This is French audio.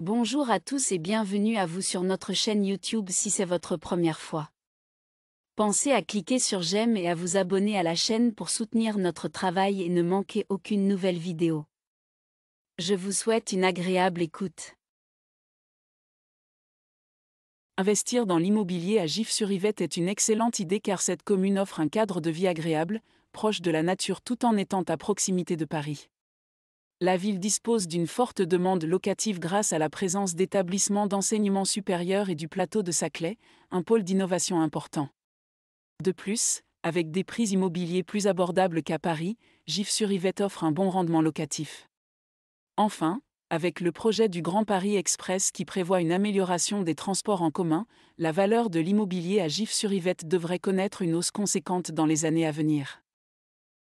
Bonjour à tous et bienvenue à vous sur notre chaîne YouTube si c'est votre première fois. Pensez à cliquer sur j'aime et à vous abonner à la chaîne pour soutenir notre travail et ne manquer aucune nouvelle vidéo. Je vous souhaite une agréable écoute. Investir dans l'immobilier à Gif-sur-Yvette est une excellente idée car cette commune offre un cadre de vie agréable, proche de la nature tout en étant à proximité de Paris la ville dispose d'une forte demande locative grâce à la présence d'établissements d'enseignement supérieur et du plateau de Saclay, un pôle d'innovation important. De plus, avec des prix immobiliers plus abordables qu'à Paris, Gif-sur-Yvette offre un bon rendement locatif. Enfin, avec le projet du Grand Paris Express qui prévoit une amélioration des transports en commun, la valeur de l'immobilier à Gif-sur-Yvette devrait connaître une hausse conséquente dans les années à venir.